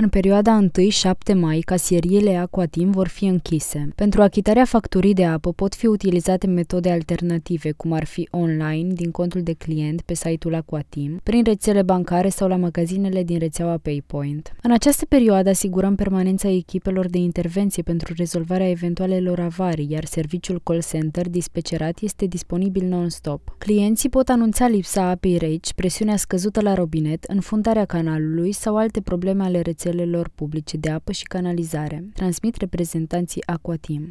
În perioada 1-7 mai, casierele Aquatim vor fi închise. Pentru achitarea facturii de apă pot fi utilizate metode alternative, cum ar fi online, din contul de client pe site-ul Aquatim, prin rețele bancare sau la magazinele din rețeaua PayPoint. În această perioadă asigurăm permanența echipelor de intervenție pentru rezolvarea eventualelor avarii, iar serviciul call center dispecerat este disponibil non-stop. Clienții pot anunța lipsa apei reci, presiunea scăzută la robinet, înfundarea canalului sau alte probleme ale rețelei rețelelor publice de apă și canalizare, transmit reprezentanții Aquatim.